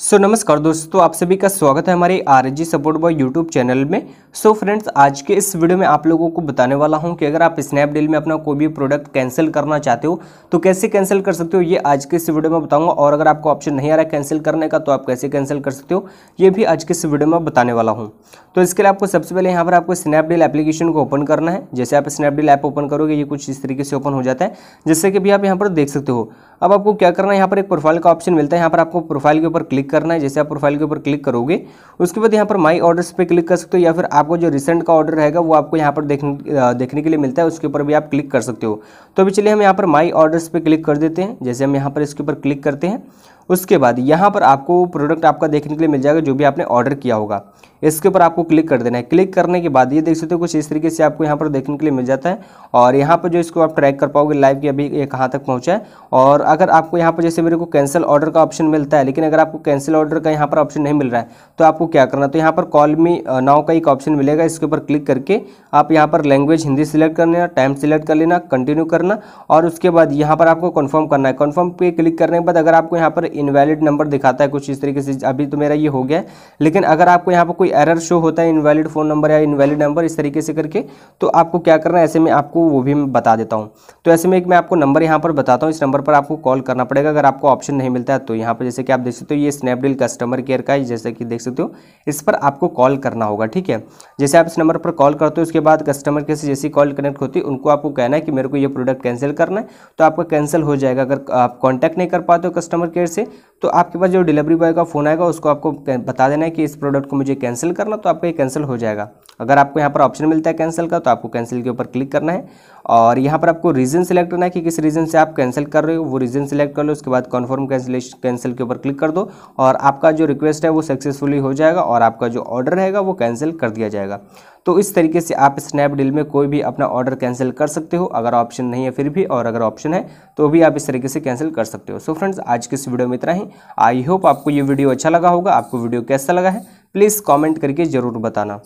सो so, नमस्कार दोस्तों तो आप सभी का स्वागत है हमारे R G support boy YouTube channel में सो so, फ्रेंड्स आज के इस वीडियो में आप लोगों को बताने वाला हूं कि अगर आप स्नैपडील में अपना कोई भी प्रोडक्ट कैंसिल करना चाहते हो तो कैसे कैंसिल कर सकते हो ये आज के इस वीडियो में बताऊंगा और अगर आपको ऑप्शन नहीं आ रहा है कैंसिल करने का तो आप कैसे कैंसिल कर सकते हो ये भी आज के इस वीडियो में बताने वाला हूँ तो इसके लिए आपको सबसे पहले यहाँ पर आपको स्नैपडील एप्लीकेशन को ओपन करना है जैसे आप स्नैपडील ऐप ओपन करोगे ये कुछ इस तरीके से ओपन हो जाता है जैसे कि भी आप यहाँ पर देख सकते हो अब आपको क्या करना है यहाँ पर एक प्रोफाइल का ऑप्शन मिलता है यहाँ पर आपको प्रोफाइल के ऊपर क्लिक करना है जैसे आप प्रोफाइल के ऊपर क्लिक करोगे उसके बाद यहाँ पर माई ऑर्डर्स पे क्लिक कर सकते हो या फिर आपको जो रिसेंट का ऑर्डर रहेगा वो आपको यहाँ पर देखने देखने के लिए मिलता है उसके ऊपर भी आप क्लिक कर सकते हो तो अभी चलिए हम यहाँ पर माई ऑर्डर्स पर क्लिक कर देते हैं जैसे हम यहाँ पर इसके ऊपर क्लिक करते हैं उसके बाद यहाँ पर आपको प्रोडक्ट आपका देखने के लिए मिल जाएगा जो भी आपने ऑर्डर किया होगा इसके ऊपर आपको क्लिक कर देना है क्लिक करने के बाद ये देख सकते हो कुछ इस तरीके से आपको यहाँ पर देखने के लिए मिल जाता है और यहाँ पर जो इसको आप ट्रैक कर पाओगे लाइव कि अभी ये कहाँ तक पहुँचा है और अगर आपको यहाँ पर जैसे मेरे को कैंसिल ऑर्डर का ऑप्शन मिलता है लेकिन अगर आपको कैंसिल ऑर्डर का यहाँ पर ऑप्शन नहीं मिल रहा है तो आपको क्या करना तो यहाँ पर कॉल मी नाव का एक ऑप्शन मिलेगा इसके ऊपर क्लिक करके आप यहाँ पर लैंग्वेज हिंदी सिलेक्ट कर लेना टाइम सिलेक्ट कर लेना कंटिन्यू करना और उसके बाद यहाँ पर आपको कन्फर्म करना है कन्फर्म पे क्लिक करने के बाद अगर आपको यहाँ पर इनवैलिड नंबर दिखाता है कुछ इस तरीके से अभी तो मेरा ये हो गया लेकिन अगर आपको यहाँ पर कोई एरर शो होता है इनवैलिड फ़ोन नंबर या इनवैलिड नंबर इस तरीके से करके तो आपको क्या करना है ऐसे में आपको वो भी मैं बता देता हूँ तो ऐसे में एक मैं आपको नंबर यहाँ पर बताता हूँ इस नंबर पर आपको कॉल करना पड़ेगा अगर आपको ऑप्शन नहीं मिलता है तो यहाँ पर जैसे कि आप देख सकते हो ये स्नैपडील कस्टमर केयर का जैसे कि देख सकते हो इस पर आपको कॉल करना होगा ठीक है जैसे आप इस नंबर पर कॉल करते हो उसके बाद कस्टमर केयर से जैसे कॉल कनेक्ट होती है उनको आपको कहना है कि मेरे को ये प्रोडक्ट कैंसिल करना है तो आपका कैंसिल हो जाएगा अगर आप कॉन्टैक्ट नहीं कर पाते हो कस्टमर केयर से से तो आपके पास जो डिलीवरी बॉय का फ़ोन आएगा उसको आपको बता देना है कि इस प्रोडक्ट को मुझे कैंसिल करना तो आपका ये कैंसिल हो जाएगा अगर आपको यहाँ पर ऑप्शन मिलता है कैंसिल का तो आपको कैंसिल के ऊपर क्लिक करना है और यहाँ पर आपको रीजन सेलेक्ट करना है कि किस रीजन से आप कैंसिल कर रहे हो वो रीजन सेलेक्ट कर लो उसके बाद कन्फर्म कैंसिलेशन कैंसिल के ऊपर क्लिक कर दो और आपका जो रिक्वेस्ट है वो सक्सेसफुली हो जाएगा और आपका जो ऑर्डर रहेगा वो कैंसिल कर दिया जाएगा तो इस तरीके से आप स्नैपडील में कोई भी अपना ऑर्डर कैंसिल कर सकते हो अगर ऑप्शन नहीं है फिर भी और अगर ऑप्शन है तो भी आप इस तरीके से कैंसिल कर सकते हो सो so फ्रेंड्स आज के इस वीडियो में इतना ही आई होप आपको ये वीडियो अच्छा लगा होगा आपको वीडियो कैसा लगा है प्लीज़ कॉमेंट करके ज़रूर बताना